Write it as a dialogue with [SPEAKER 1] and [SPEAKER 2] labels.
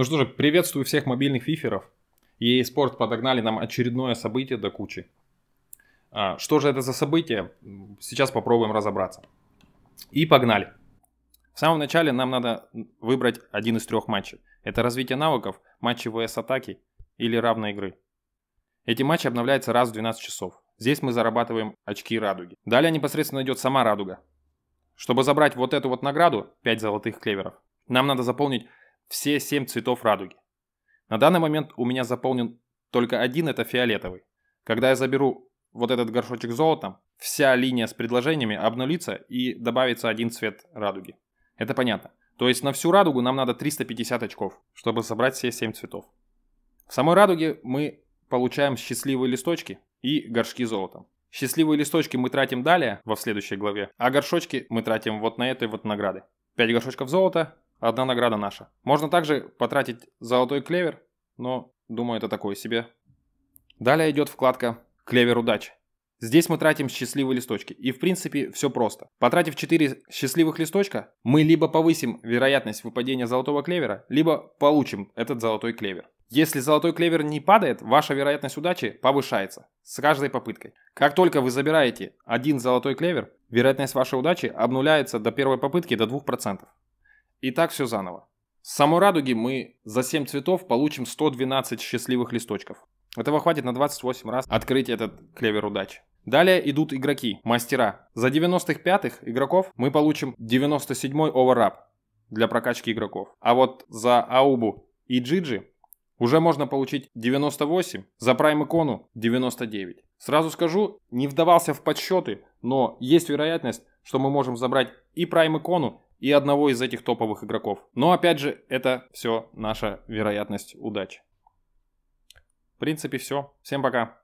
[SPEAKER 1] Ну что же, приветствую всех мобильных фиферов. EA Sport подогнали нам очередное событие до кучи. А, что же это за событие? Сейчас попробуем разобраться. И погнали. В самом начале нам надо выбрать один из трех матчей. Это развитие навыков, матчи ВС-атаки или равные игры. Эти матчи обновляются раз в 12 часов. Здесь мы зарабатываем очки радуги. Далее непосредственно идет сама радуга. Чтобы забрать вот эту вот награду, 5 золотых клеверов, нам надо заполнить все семь цветов радуги. На данный момент у меня заполнен только один, это фиолетовый. Когда я заберу вот этот горшочек золотом, вся линия с предложениями обнулится и добавится один цвет радуги. Это понятно. То есть на всю радугу нам надо 350 очков, чтобы собрать все 7 цветов. В самой радуге мы получаем счастливые листочки и горшки золотом. Счастливые листочки мы тратим далее, во следующей главе, а горшочки мы тратим вот на этой вот награды. 5 горшочков золота, Одна награда наша. Можно также потратить золотой клевер, но, думаю, это такое себе. Далее идет вкладка «Клевер удачи». Здесь мы тратим счастливые листочки. И в принципе все просто. Потратив 4 счастливых листочка, мы либо повысим вероятность выпадения золотого клевера, либо получим этот золотой клевер. Если золотой клевер не падает, ваша вероятность удачи повышается с каждой попыткой. Как только вы забираете один золотой клевер, вероятность вашей удачи обнуляется до первой попытки до 2%. И так все заново. С самой радуги мы за 7 цветов получим 112 счастливых листочков. Этого хватит на 28 раз открыть этот клевер удачи. Далее идут игроки, мастера. За 95-х игроков мы получим 97-й оверап для прокачки игроков. А вот за Аубу и Джиджи уже можно получить 98, за Prime икону 99. Сразу скажу, не вдавался в подсчеты, но есть вероятность, что мы можем забрать и Prime икону, и одного из этих топовых игроков. Но опять же, это все наша вероятность удачи. В принципе, все. Всем пока.